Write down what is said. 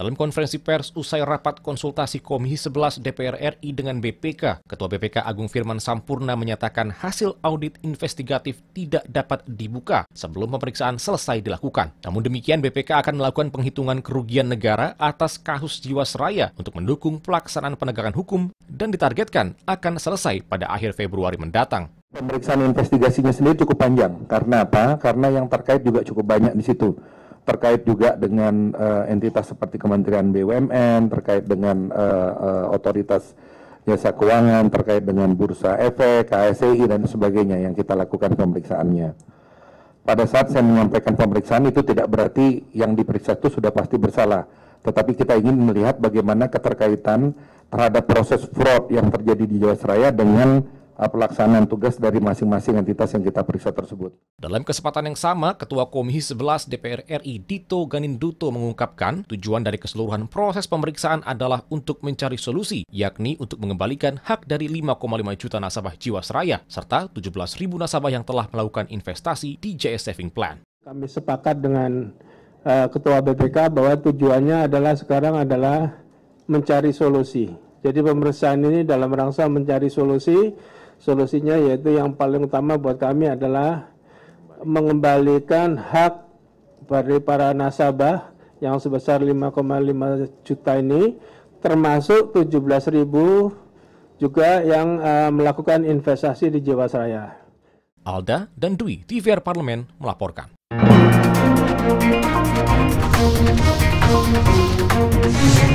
Dalam konferensi pers usai rapat konsultasi Komisi 11 DPR RI dengan BPK, Ketua BPK Agung Firman Sampurna menyatakan hasil audit investigatif tidak dapat dibuka sebelum pemeriksaan selesai dilakukan. Namun demikian BPK akan melakukan penghitungan kerugian negara atas kasus Jiwasraya untuk mendukung pelaksanaan penegakan hukum dan ditargetkan akan selesai pada akhir Februari mendatang. Pemeriksaan investigasinya sendiri cukup panjang. Karena apa? Karena yang terkait juga cukup banyak di situ. Terkait juga dengan uh, entitas seperti Kementerian BUMN, terkait dengan uh, uh, otoritas jasa keuangan, terkait dengan bursa efek, KSI, dan sebagainya yang kita lakukan pemeriksaannya. Pada saat saya menyampaikan pemeriksaan itu tidak berarti yang diperiksa itu sudah pasti bersalah. Tetapi kita ingin melihat bagaimana keterkaitan terhadap proses fraud yang terjadi di Jawa Seraya dengan Eh, pelaksanaan tugas dari masing-masing entitas yang kita periksa tersebut. Dalam kesempatan yang sama, Ketua Komisi 11 DPR RI Dito Ganinduto mengungkapkan tujuan dari keseluruhan proses pemeriksaan adalah untuk mencari solusi, yakni untuk mengembalikan hak dari 5,5 juta nasabah Jiwasraya serta ribu nasabah yang telah melakukan investasi di JS Saving Plan. Kami sepakat dengan uh, Ketua BPK bahwa tujuannya adalah sekarang adalah mencari solusi. Jadi pemeriksaan ini dalam rangka mencari solusi Solusinya yaitu yang paling utama buat kami adalah mengembalikan hak dari para nasabah yang sebesar 5,5 juta ini termasuk 17 ribu juga yang uh, melakukan investasi di Jiwasraya. Alda dan Dwi, TVR Parlemen melaporkan. Thank